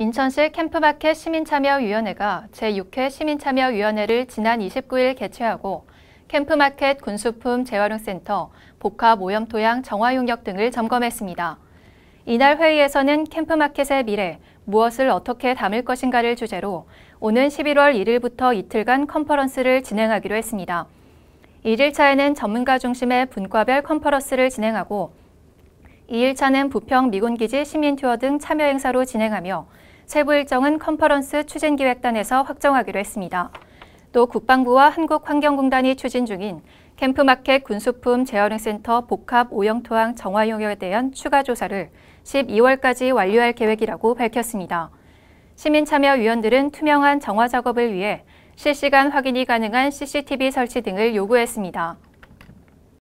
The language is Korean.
인천시 캠프마켓 시민참여위원회가 제6회 시민참여위원회를 지난 29일 개최하고 캠프마켓 군수품 재활용센터, 복합 오염토양 정화용역 등을 점검했습니다. 이날 회의에서는 캠프마켓의 미래, 무엇을 어떻게 담을 것인가를 주제로 오는 11월 1일부터 이틀간 컨퍼런스를 진행하기로 했습니다. 1일차에는 전문가 중심의 분과별 컨퍼런스를 진행하고 2일차는 부평 미군기지 시민투어 등 참여 행사로 진행하며 세부 일정은 컨퍼런스 추진기획단에서 확정하기로 했습니다. 또 국방부와 한국환경공단이 추진 중인 캠프마켓 군수품 재활용센터 복합 오염토항 정화 용역에 대한 추가 조사를 12월까지 완료할 계획이라고 밝혔습니다. 시민참여위원들은 투명한 정화 작업을 위해 실시간 확인이 가능한 CCTV 설치 등을 요구했습니다.